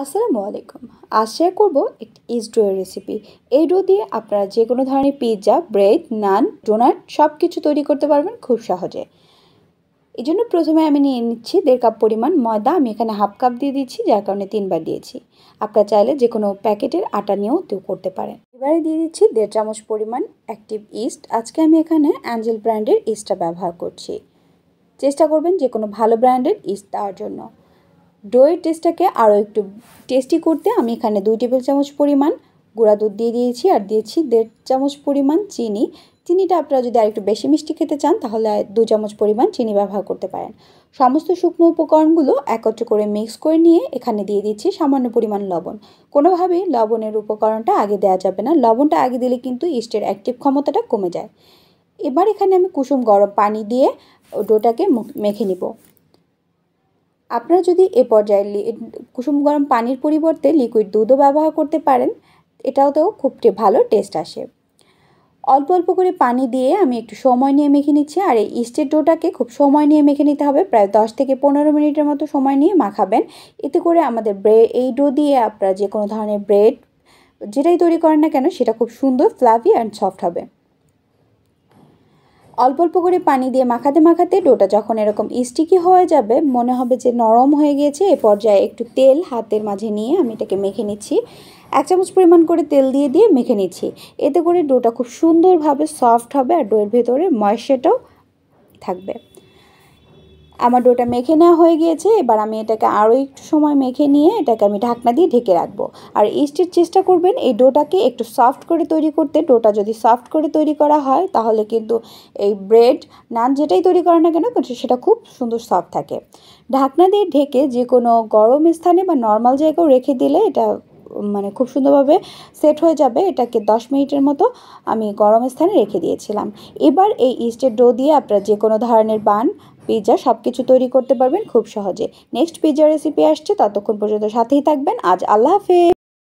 আসসালামু আলাইকুম আজ শেয়ার করবো একটি ইস ডোয়ের রেসিপি এই ডো দিয়ে আপনারা যে কোনো ধরনের পিৎজা ব্রেড নান ডোনাট সব কিছু তৈরি করতে পারবেন খুব সহজে এই জন্য প্রথমে আমি নিয়ে নিচ্ছি দেড় কাপ পরিমাণ ময়দা আমি এখানে হাফ কাপ দিয়ে দিচ্ছি যার কারণে তিনবার দিয়েছি আপনারা চাইলে যে কোনো প্যাকেটের আটা নিয়েও করতে পারেন এবারে দিয়ে দিচ্ছি দেড় চামচ পরিমাণ অ্যাক্টিভ ইস্ট আজকে আমি এখানে অ্যাঞ্জেল ব্র্যান্ডের ইস্টটা ব্যবহার করছি চেষ্টা করবেন যে কোনো ভালো ব্র্যান্ডের ইস্ট দেওয়ার জন্য দইয়ের টেস্টটাকে আরও একটু টেস্টি করতে আমি এখানে দুই টেবিল চামচ পরিমাণ গুঁড়া দুধ দিয়ে দিয়েছি আর দিয়েছি দেড় চামচ পরিমাণ চিনি চিনিটা আপনারা যদি আরেকটু বেশি মিষ্টি খেতে চান তাহলে দু চামচ পরিমাণ চিনি ব্যবহার করতে পারেন সমস্ত শুকনো উপকরণগুলো একত্র করে মিক্স করে নিয়ে এখানে দিয়ে দিচ্ছি সামান্য পরিমাণ লবণ কোনোভাবেই লবণের উপকরণটা আগে দেওয়া যাবে না লবণটা আগে দিলে কিন্তু ইস্টের অ্যাক্টিভ ক্ষমতাটা কমে যায় এবার এখানে আমি কুসুম গরম পানি দিয়ে ডোটাকে মেখে নিব আপনারা যদি এ পর্যায়ে কুসুম গরম পানির পরিবর্তে লিকুইড দুধও ব্যবহার করতে পারেন এটাও তো খুব ভালো টেস্ট আসে অল্প অল্প করে পানি দিয়ে আমি একটু সময় নিয়ে মেখে নিচ্ছি আর এই ইস্টের ডোটাকে খুব সময় নিয়ে মেখে নিতে হবে প্রায় 10 থেকে পনেরো মিনিটের মতো সময় নিয়ে মাখাবেন এতে করে আমাদের ব্রে এই ডো দিয়ে আপনারা যে কোনো ধরনের ব্রেড যেটাই তৈরি করেন না কেন সেটা খুব সুন্দর ফ্লাভি অ্যান্ড সফট হবে অল্প অল্প করে পানি দিয়ে মাখাতে মাখাতে ডোটা যখন এরকম স্টিকি হয়ে যাবে মনে হবে যে নরম হয়ে গিয়েছে এ পর্যায়ে একটু তেল হাতের মাঝে নিয়ে আমি এটাকে মেখে নিচ্ছি এক চামচ পরিমাণ করে তেল দিয়ে দিয়ে মেখে নিচ্ছি এতে করে ডোটা খুব সুন্দরভাবে সফট হবে আর ডোয়ের ভেতরে ময়শাটাও থাকবে আমার ডোটা মেখে নেওয়া হয়ে গিয়েছে এবার আমি এটাকে আরও একটু সময় মেখে নিয়ে এটাকে আমি ঢাকনা দিয়ে ঢেকে রাখবো আর ইস্টের চেষ্টা করবেন এই ডোটাকে একটু সফট করে তৈরি করতে ডোটা যদি সফট করে তৈরি করা হয় তাহলে কিন্তু এই ব্রেড নান যেটাই তৈরি করা না কেন সেটা খুব সুন্দর সফট থাকে ঢাকনা দিয়ে ঢেকে যে কোনো গরম স্থানে বা নর্মাল জায়গাও রেখে দিলে এটা মানে খুব সুন্দরভাবে সেট হয়ে যাবে এটাকে দশ মিনিটের মতো আমি গরম স্থানে রেখে দিয়েছিলাম এবার এই ইস্টের ডো দিয়ে আপনারা যে কোনো ধরনের বান পিৎজা সব কিছু তৈরি করতে পারবেন খুব সহজে নেক্সট পিৎজা রেসিপি আসছে ততক্ষণ পর্যন্ত সাথেই থাকবেন আজ আল্লাহ হাফেজ